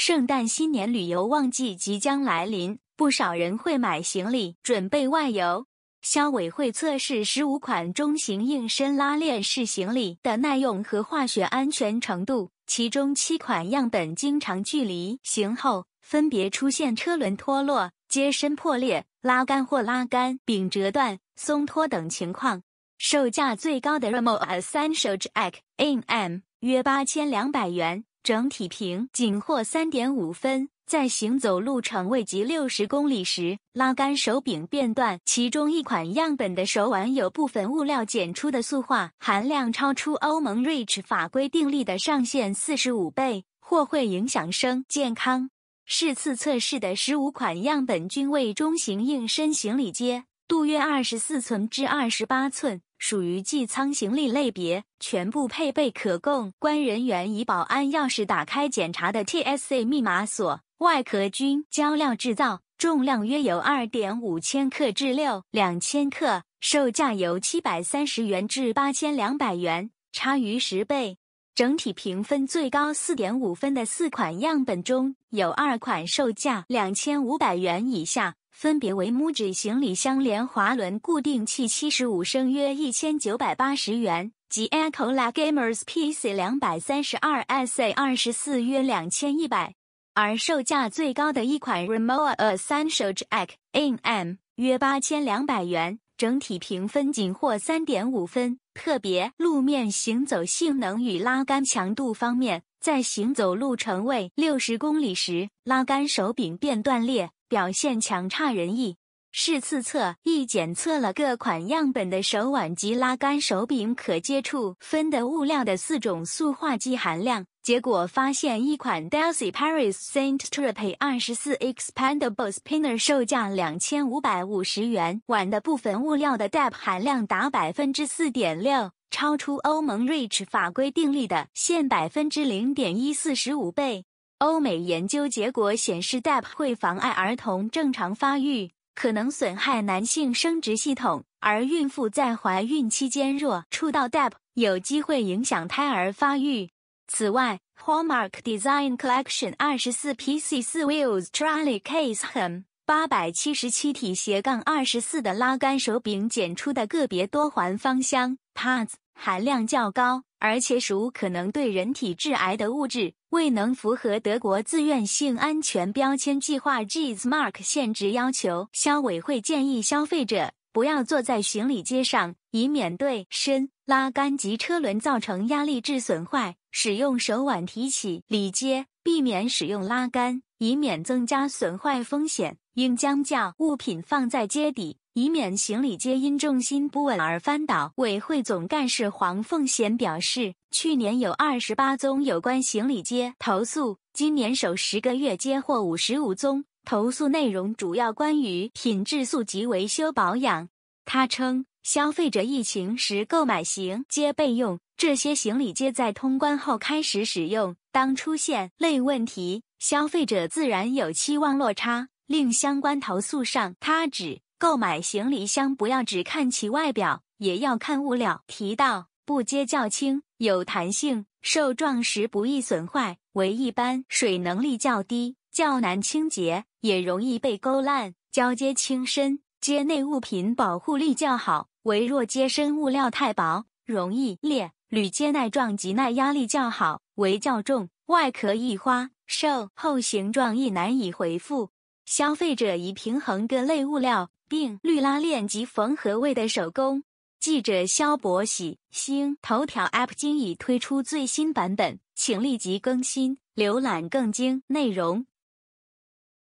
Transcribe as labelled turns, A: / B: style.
A: 圣诞新年旅游旺季即将来临，不少人会买行李准备外游。消委会测试十五款中型硬身拉链式行李的耐用和化学安全程度，其中七款样本经长距离行后，分别出现车轮脱落、接身破裂、拉杆或拉杆柄折断、松脱等情况。售价最高的 r e m o Essential Act n m 约八千两百元。整体评仅获三点五分，在行走路程未及六十公里时，拉杆手柄变断。其中一款样本的手腕有部分物料检出的塑化含量超出欧盟 REACH 法规定例的上限四十五倍，或会影响生健康。试次测试的十五款样本均为中型硬身行李肩，度约二十四寸至二十八寸。属于寄仓行李类别，全部配备可供关人员以保安钥匙打开检查的 TSA 密码锁，外壳均胶料制造，重量约有二点五千克至六两千克，售价由七百三十元至八千两百元，差于十倍。整体评分最高四点五分的四款样本中有二款售价两千五百元以下。分别为拇指行李箱连滑轮固定器七十五升约一千九百八十元及 e c h o l a Gamers PC 两百三十二 SA 二十四约两千一百，而售价最高的一款 r e m o w a o 手柄 XM 约八千两百元，整体评分仅获三点五分。特别路面行走性能与拉杆强度方面，在行走路程为六十公里时，拉杆手柄变断裂。表现强差人意。试次测一检测了各款样本的手腕及拉杆手柄可接触分的物料的四种塑化剂含量，结果发现一款 Delsey Paris Saint Tropez 二十四 Expandable Spinner 售价两千五百五十元，碗的部分物料的 DEP 含量达百分之四点六，超出欧盟 REACH 法规定例的限百分之零点一四十五倍。欧美研究结果显示 d a p 会妨碍儿童正常发育，可能损害男性生殖系统，而孕妇在怀孕期间若触到 d a p 有机会影响胎儿发育。此外，Hallmark Design Collection 二十四 PC 四 Wheels Trolley Case 恒八百七十七体斜杠二十四的拉杆手柄检出的个别多环芳香 p a s 含量较高，而且属可能对人体致癌的物质。未能符合德国自愿性安全标签计划 g s m a r k 限制要求，消委会建议消费者不要坐在行李街上，以免对伸拉杆及车轮造成压力致损坏；使用手腕提起里接，避免使用拉杆。以免增加损坏风险，应将价物品放在街底，以免行李皆因重心不稳而翻倒。委会总干事黄凤贤表示，去年有二十八宗有关行李接投诉，今年首十个月接获五十五宗投诉，内容主要关于品质、速及维修保养。他称，消费者疫情时购买行皆备用，这些行李皆在通关后开始使用，当出现类问题。消费者自然有期望落差，另相关投诉上，他指购买行李箱不要只看其外表，也要看物料。提到不接较轻，有弹性，受撞时不易损坏，为一般；水能力较低，较难清洁，也容易被勾烂。交接轻身，接内物品保护力较好，为弱；接身物料太薄，容易裂。铝接耐撞及耐压力较好，为较重；外壳易花。售后形状亦难以回复，消费者已平衡各类物料，并绿拉链及缝合位的手工。记者：肖博喜。星头条 App 经已推出最新版本，请立即更新，浏览更精内容。